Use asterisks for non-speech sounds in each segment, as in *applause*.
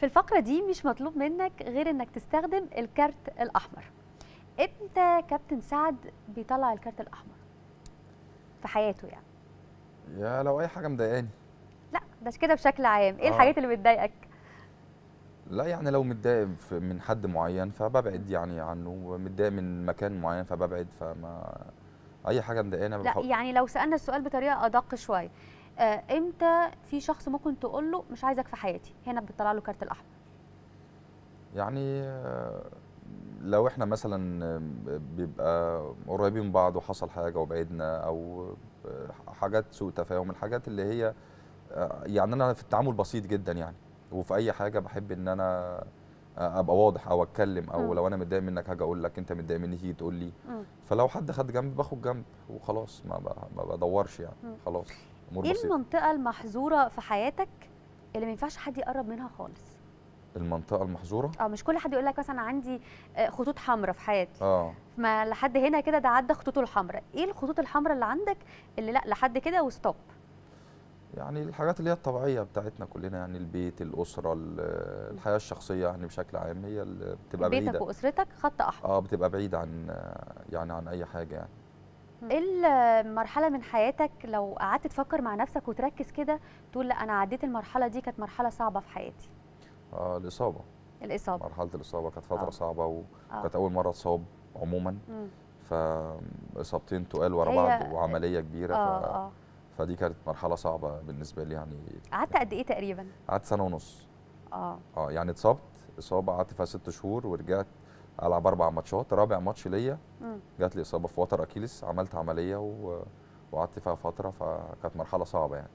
في الفقرة دي مش مطلوب منك غير انك تستخدم الكارت الاحمر امتى كابتن سعد بيطلع الكارت الاحمر في حياته يعني يا لو اي حاجة مضايقاني لا ده كده بشكل عام ايه آه. الحاجات اللي بتضايقك لا يعني لو متضايق من حد معين فببعد يعني عنه ومتضايق من مكان معين فببعد فما اي حاجه مضايقاني لا يعني لو سالنا السؤال بطريقه ادق شويه آه، امتى في شخص ممكن تقول له مش عايزك في حياتي هنا بتطلع له كارت الاحمر يعني آه، لو احنا مثلا آه، بيبقى قريبين من بعض وحصل حاجه وبعدنا او حاجات سوء تفاهم الحاجات اللي هي يعني انا في التعامل بسيط جدا يعني وفي اي حاجه بحب ان انا ابقى واضح او اتكلم او م. لو انا متضايق منك هاجي اقول لك انت متضايق مني تيجي تقول لي م. فلو حد خد جنب باخد جنب وخلاص ما بدورش يعني خلاص امور ايه المنطقه المحظوره في حياتك اللي ما ينفعش حد يقرب منها خالص المنطقه المحظوره اه مش كل حد يقول لك مثلا عندي آه، خطوط حمراء في حياتي اه ما لحد هنا كده ده عدى خطوطه الحمراء ايه الخطوط الحمراء اللي عندك اللي لا لحد كده وستوب يعني الحاجات اللي هي الطبيعيه بتاعتنا كلنا يعني البيت الاسره الحياه الشخصيه يعني بشكل عام هي اللي بتبقى بعيده بيتك واسرتك خط احمر اه بتبقى بعيده عن يعني عن اي حاجه يعني ايه المرحله من حياتك لو قعدت تفكر مع نفسك وتركز كده تقول لا انا عديت المرحله دي كانت مرحله صعبه في حياتي آه الاصابه الاصابه مرحله الاصابه كانت فتره آه. صعبه وكانت آه. اول مره اتصاب عموما م. فاصابتين تقال ورا بعض وعمليه كبيره آه. ف... آه. فدي كانت مرحله صعبه بالنسبه لي يعني قعدت قد ايه تقريبا قعدت سنه ونص اه اه يعني اتصبت اصابه قعدت فيها ست شهور ورجعت العب اربع ماتشات رابع ماتش ليا جات لي اصابه في وتر اكيلس عملت عمليه وقعدت فيها فتره فكانت مرحله صعبه يعني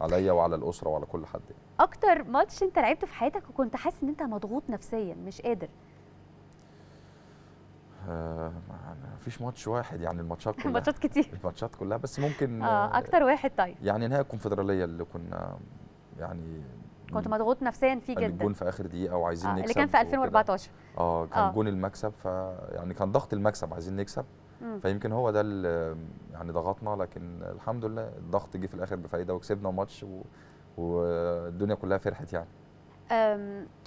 عليا وعلى الاسره وعلى كل حد يعني. اكتر ماتش انت لعبته في حياتك وكنت حاسس ان انت مضغوط نفسيا مش قادر آه فيش ماتش واحد يعني الماتشات *laughs* كلها الماتشات كتير الماتشات كلها بس ممكن اه اكتر واحد طيب يعني نهائي الكونفدراليه اللي كنا يعني كنت مضغوط نفسيا فيه جدا الجون في اخر دقيقه وعايزين آه. نكسب اللي كان في 2014 اه كان آه. جون المكسب ف يعني كان ضغط المكسب عايزين نكسب مم. فيمكن هو ده اللي يعني ضغطنا لكن الحمد لله الضغط جه في الاخر بفايده وكسبنا ماتش و... والدنيا كلها فرحت يعني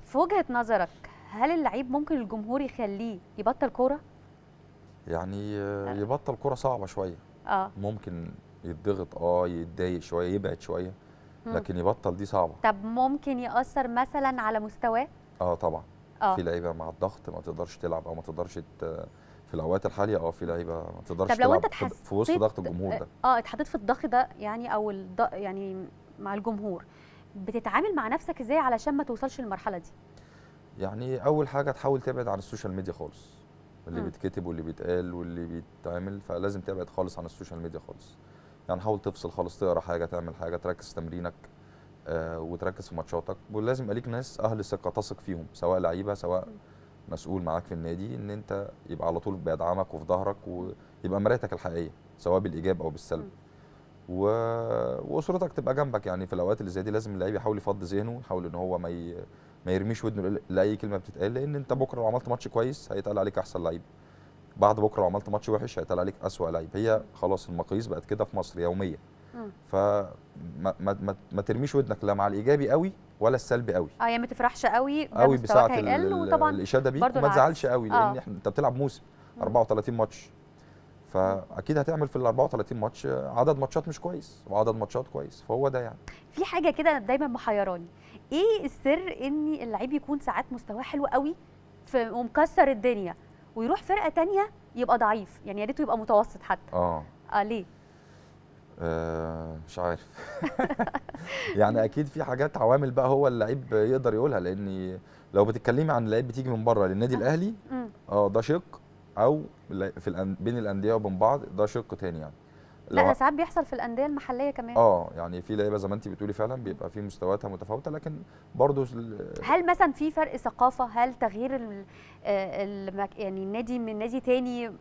في وجهه نظرك هل اللعيب ممكن الجمهور يخليه يبطل كوره يعني آه. يبطل كوره صعبه شويه اه ممكن يتضغط اه يتضايق شويه يبعد شويه لكن يبطل دي صعبه طب ممكن ياثر مثلا على مستواه اه طبعا آه. في لعيبه مع الضغط ما تقدرش تلعب او ما تقدرش في الاوقات الحاليه اه في لعيبه ما تقدرش طب لو تلعب انت في وسط ضغط الجمهور ده اه اتحطيت في الضغط ده يعني او الض... يعني مع الجمهور بتتعامل مع نفسك ازاي علشان ما توصلش للمرحله دي يعني اول حاجه تحاول تبعد عن السوشيال ميديا خالص اللي بيتكتب واللي بيتقال واللي بيتعمل فلازم تبعد خالص عن السوشيال ميديا خالص يعني حاول تفصل خالص تقرا حاجه تعمل حاجه تركز في تمرينك آه وتركز في ماتشاتك ولازم يبقى ليك ناس اهل ثقه تثق فيهم سواء لعيبه سواء مسؤول معاك في النادي ان انت يبقى على طول بيدعمك وفي ظهرك ويبقى مرايتك الحقيقيه سواء بالايجاب او بالسلب و... واسرتك تبقى جنبك يعني في الاوقات اللي زي دي لازم اللعيب يحاول يفضي ذهنه يحاول ان هو ما ي... ما يرميش ودنه لاي كلمه بتتقال لان انت بكره لو عملت ماتش كويس هيتقال عليك احسن لعيب بعد بكره لو عملت ماتش وحش هيتقال عليك اسوء لعيب هي خلاص المقاييس بقت كده في مصر يوميه فما ما, ما, ما ترميش ودنك لا مع الايجابي قوي ولا السلبي قوي اه يعني ما تفرحش قوي قوي بساعه الاشاده بيك وما تزعلش قوي لان آه. احنا انت بتلعب موسم 34 ماتش فاكيد هتعمل في ال 34 ماتش عدد ماتشات مش كويس وعدد ماتشات كويس فهو ده يعني في حاجه كده دايما محيراني ايه السر ان اللعيب يكون ساعات مستواه حلو قوي ومكسر الدنيا ويروح فرقه تانية يبقى ضعيف يعني يا ريته يبقى متوسط حتى اه اه ليه آه مش عارف *laughs* يعني اكيد في حاجات عوامل بقى هو اللعيب يقدر يقولها لان لو بتتكلمي عن لعيب بتيجي من بره للنادي الاهلي اه ده شق او في الأن... بين الانديه وبين بعض ده شق تاني يعني لا ساعات بيحصل في الانديه المحليه كمان اه يعني في لعيبه زي ما انت بتقولي فعلا بيبقى في مستوياتها متفاوته لكن برضه هل مثلا في فرق ثقافه هل تغيير ال آه، يعني النادي من نادي تاني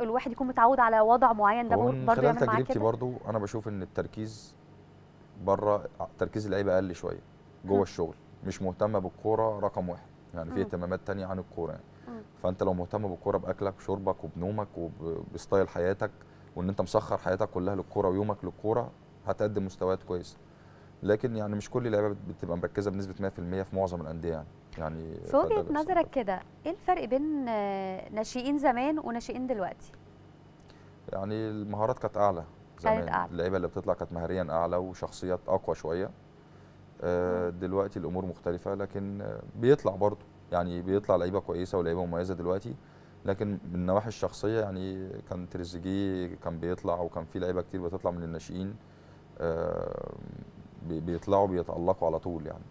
الواحد يكون متعود على وضع معين ده برضه خلال تجربتي برضه انا بشوف ان التركيز بره تركيز اللعيبه اقل شويه جوه الشغل مش مهتمه بالكوره رقم واحد يعني في اهتمامات تانية عن الكوره يعني فانت لو مهتم بالكوره باكلك وشربك وبنومك وبستايل حياتك وان انت مسخر حياتك كلها للكوره ويومك للكوره هتقدم مستويات كويسه لكن يعني مش كل اللعيبه بتبقى مركزه بنسبه 100% في معظم الانديه يعني يعني في وجهه نظرك كده ايه الفرق بين ناشئين زمان وناشئين دلوقتي؟ يعني المهارات كانت اعلى زمان أعلى. اللعيبه اللي بتطلع كانت مهاريا اعلى وشخصيات اقوى شويه آه، دلوقتي الامور مختلفه لكن بيطلع برضه يعني بيطلع لعيبه كويسه ولعيبه مميزه دلوقتي لكن من النواحي الشخصيه يعني كان تريزيجيه كان بيطلع وكان في لعيبه كتير بتطلع من الناشئين آه، بيطلعوا بيتالقوا على طول يعني